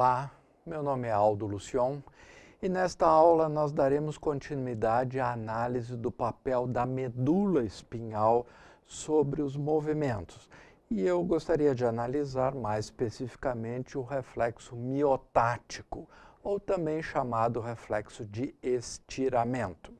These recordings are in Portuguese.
Olá, meu nome é Aldo Lucion e nesta aula nós daremos continuidade à análise do papel da medula espinhal sobre os movimentos. E eu gostaria de analisar mais especificamente o reflexo miotático, ou também chamado reflexo de estiramento.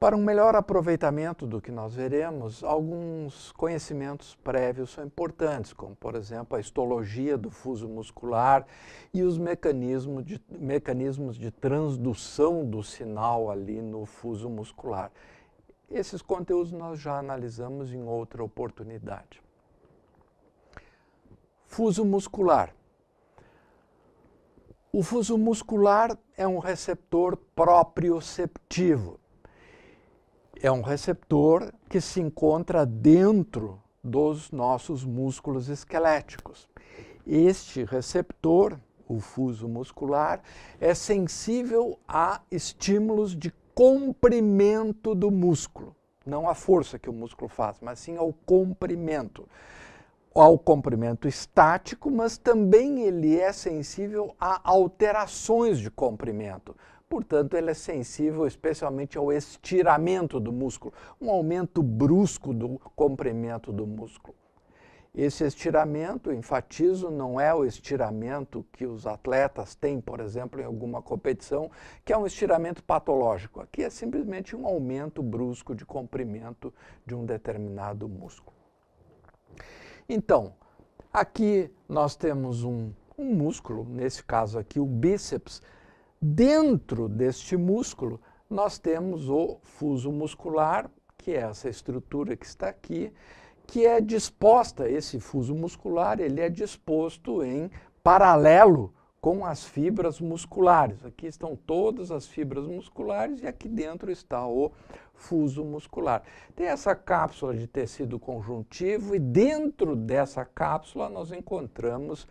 Para um melhor aproveitamento do que nós veremos, alguns conhecimentos prévios são importantes, como, por exemplo, a histologia do fuso muscular e os mecanismos de, mecanismos de transdução do sinal ali no fuso muscular. Esses conteúdos nós já analisamos em outra oportunidade. Fuso muscular. O fuso muscular é um receptor proprioceptivo é um receptor que se encontra dentro dos nossos músculos esqueléticos. Este receptor, o fuso muscular, é sensível a estímulos de comprimento do músculo. Não a força que o músculo faz, mas sim ao comprimento. Ao comprimento estático, mas também ele é sensível a alterações de comprimento Portanto, ele é sensível especialmente ao estiramento do músculo, um aumento brusco do comprimento do músculo. Esse estiramento, enfatizo, não é o estiramento que os atletas têm, por exemplo, em alguma competição, que é um estiramento patológico. Aqui é simplesmente um aumento brusco de comprimento de um determinado músculo. Então, aqui nós temos um, um músculo, nesse caso aqui o bíceps, Dentro deste músculo, nós temos o fuso muscular, que é essa estrutura que está aqui, que é disposta, esse fuso muscular, ele é disposto em paralelo com as fibras musculares. Aqui estão todas as fibras musculares e aqui dentro está o fuso muscular. Tem essa cápsula de tecido conjuntivo e dentro dessa cápsula nós encontramos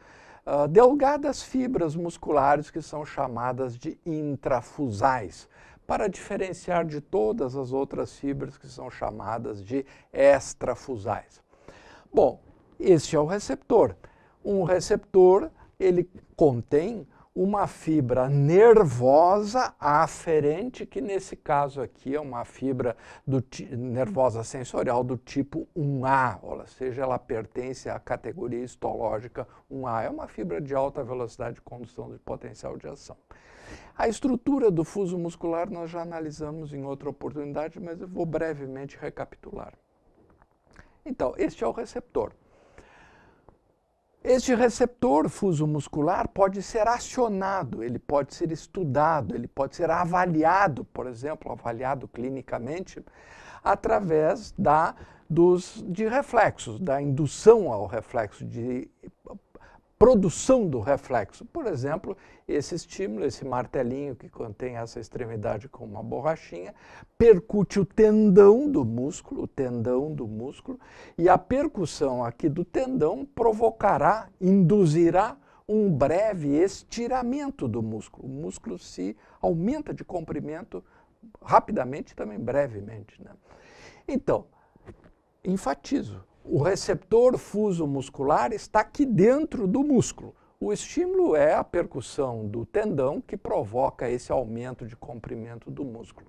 ah, delgadas fibras musculares que são chamadas de intrafusais, para diferenciar de todas as outras fibras que são chamadas de extrafusais. Bom, este é o receptor. Um receptor, ele contém uma fibra nervosa aferente, que nesse caso aqui é uma fibra do nervosa sensorial do tipo 1A, ou seja, ela pertence à categoria histológica 1A. É uma fibra de alta velocidade de condução de potencial de ação. A estrutura do fuso muscular nós já analisamos em outra oportunidade, mas eu vou brevemente recapitular. Então, este é o receptor. Este receptor fuso muscular pode ser acionado, ele pode ser estudado, ele pode ser avaliado, por exemplo, avaliado clinicamente, através da, dos, de reflexos, da indução ao reflexo de produção do reflexo. Por exemplo, esse estímulo, esse martelinho que contém essa extremidade com uma borrachinha, percute o tendão do músculo, o tendão do músculo, e a percussão aqui do tendão provocará, induzirá um breve estiramento do músculo. O músculo se aumenta de comprimento rapidamente, também brevemente. Né? Então, enfatizo, o receptor fuso muscular está aqui dentro do músculo. O estímulo é a percussão do tendão que provoca esse aumento de comprimento do músculo.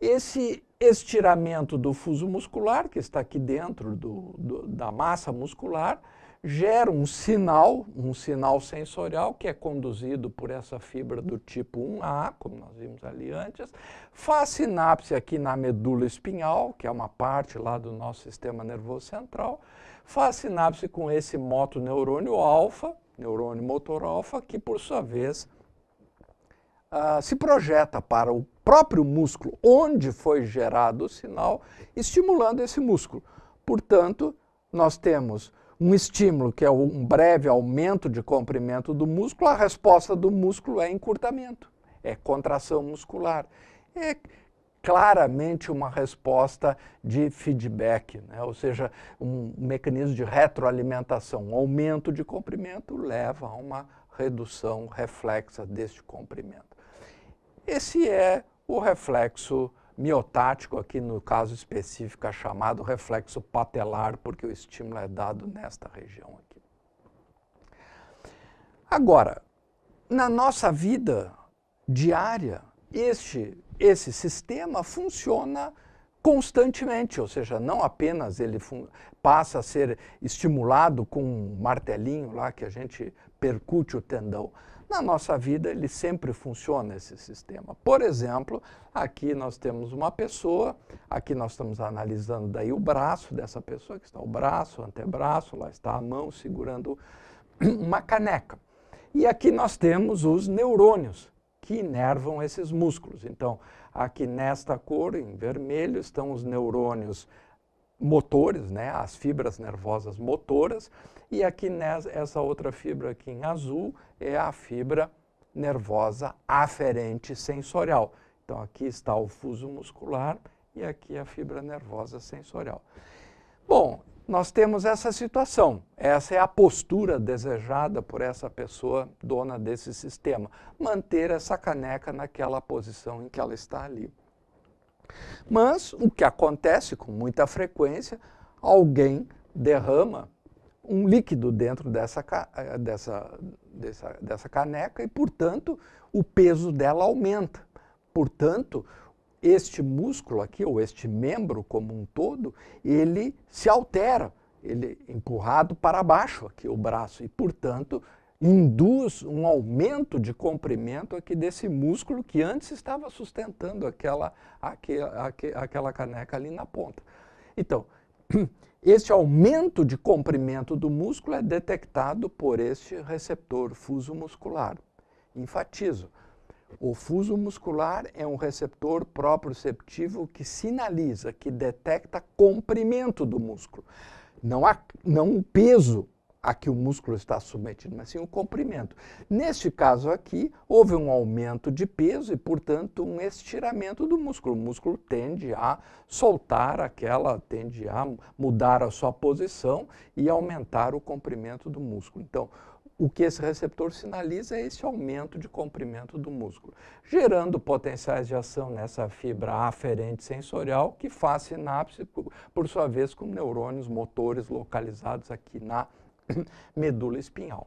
Esse estiramento do fuso muscular, que está aqui dentro do, do, da massa muscular, gera um sinal, um sinal sensorial que é conduzido por essa fibra do tipo 1A, como nós vimos ali antes, faz sinapse aqui na medula espinhal, que é uma parte lá do nosso sistema nervoso central, faz sinapse com esse motoneurônio alfa, neurônio motor alfa, que por sua vez uh, se projeta para o próprio músculo, onde foi gerado o sinal, estimulando esse músculo. Portanto, nós temos um estímulo, que é um breve aumento de comprimento do músculo, a resposta do músculo é encurtamento, é contração muscular. É claramente uma resposta de feedback, né? ou seja, um mecanismo de retroalimentação. Um aumento de comprimento leva a uma redução reflexa deste comprimento. Esse é o reflexo miotático, aqui no caso específico é chamado reflexo patelar, porque o estímulo é dado nesta região aqui. Agora, na nossa vida diária, este, esse sistema funciona constantemente, ou seja, não apenas ele passa a ser estimulado com um martelinho lá que a gente percute o tendão, na nossa vida, ele sempre funciona, esse sistema. Por exemplo, aqui nós temos uma pessoa, aqui nós estamos analisando daí o braço dessa pessoa, que está o braço, o antebraço, lá está a mão segurando uma caneca. E aqui nós temos os neurônios, que inervam esses músculos. Então, aqui nesta cor, em vermelho, estão os neurônios motores, né, as fibras nervosas motoras, e aqui nessa essa outra fibra aqui em azul é a fibra nervosa aferente sensorial. Então aqui está o fuso muscular e aqui a fibra nervosa sensorial. Bom, nós temos essa situação. Essa é a postura desejada por essa pessoa dona desse sistema, manter essa caneca naquela posição em que ela está ali. Mas o que acontece com muita frequência, alguém derrama um líquido dentro dessa, eh, dessa, dessa, dessa caneca e, portanto, o peso dela aumenta. Portanto, este músculo aqui, ou este membro como um todo, ele se altera, ele empurrado para baixo aqui o braço e, portanto, induz um aumento de comprimento aqui desse músculo que antes estava sustentando aquela, aquela, aquela caneca ali na ponta. Então, esse aumento de comprimento do músculo é detectado por este receptor fuso muscular. Enfatizo, o fuso muscular é um receptor proprioceptivo que sinaliza, que detecta comprimento do músculo. Não há não o peso a que o músculo está submetido, mas sim o comprimento. Neste caso aqui, houve um aumento de peso e, portanto, um estiramento do músculo. O músculo tende a soltar aquela, tende a mudar a sua posição e aumentar o comprimento do músculo. Então, o que esse receptor sinaliza é esse aumento de comprimento do músculo, gerando potenciais de ação nessa fibra aferente sensorial que faz sinapse, por sua vez, com neurônios motores localizados aqui na medula espinhal.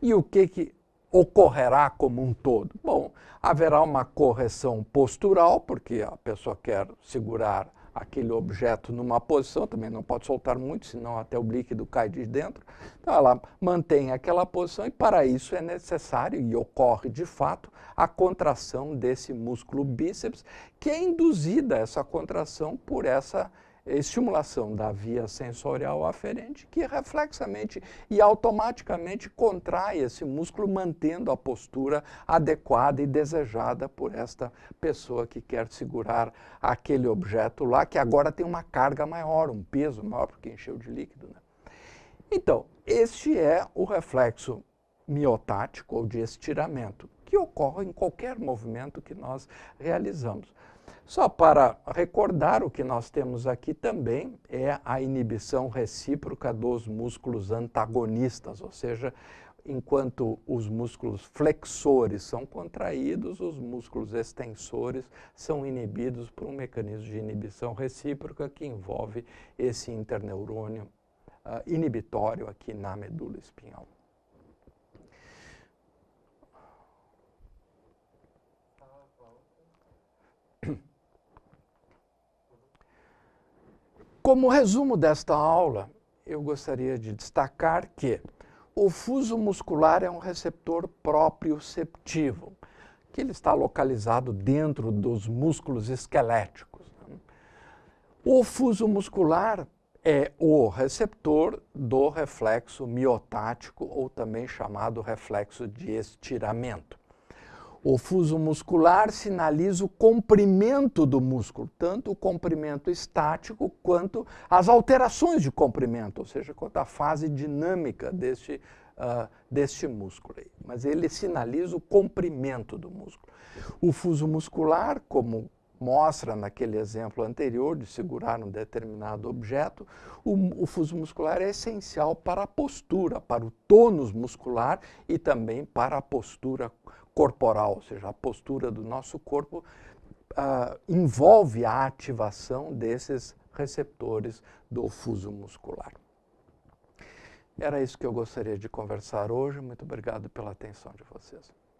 E o que, que ocorrerá como um todo? Bom, haverá uma correção postural, porque a pessoa quer segurar aquele objeto numa posição, também não pode soltar muito, senão até o líquido cai de dentro. Então ela mantém aquela posição e para isso é necessário e ocorre de fato a contração desse músculo bíceps, que é induzida essa contração por essa estimulação da via sensorial aferente que reflexamente e automaticamente contrai esse músculo, mantendo a postura adequada e desejada por esta pessoa que quer segurar aquele objeto lá, que agora tem uma carga maior, um peso maior, porque encheu de líquido. Né? Então, este é o reflexo miotático ou de estiramento, que ocorre em qualquer movimento que nós realizamos. Só para recordar, o que nós temos aqui também é a inibição recíproca dos músculos antagonistas, ou seja, enquanto os músculos flexores são contraídos, os músculos extensores são inibidos por um mecanismo de inibição recíproca que envolve esse interneurônio uh, inibitório aqui na medula espinhal. Como resumo desta aula, eu gostaria de destacar que o fuso muscular é um receptor proprioceptivo, que ele está localizado dentro dos músculos esqueléticos. O fuso muscular é o receptor do reflexo miotático, ou também chamado reflexo de estiramento. O fuso muscular sinaliza o comprimento do músculo, tanto o comprimento estático quanto as alterações de comprimento, ou seja, quanto a fase dinâmica deste, uh, deste músculo. Aí. Mas ele sinaliza o comprimento do músculo. O fuso muscular, como mostra naquele exemplo anterior de segurar um determinado objeto, o, o, fuso muscular é essencial para a postura, para o tônus muscular e também para a postura corporal, ou seja, a postura do nosso corpo ah, envolve a ativação desses receptores do fuso muscular. Era isso que eu gostaria de conversar hoje. Muito obrigado pela atenção de vocês.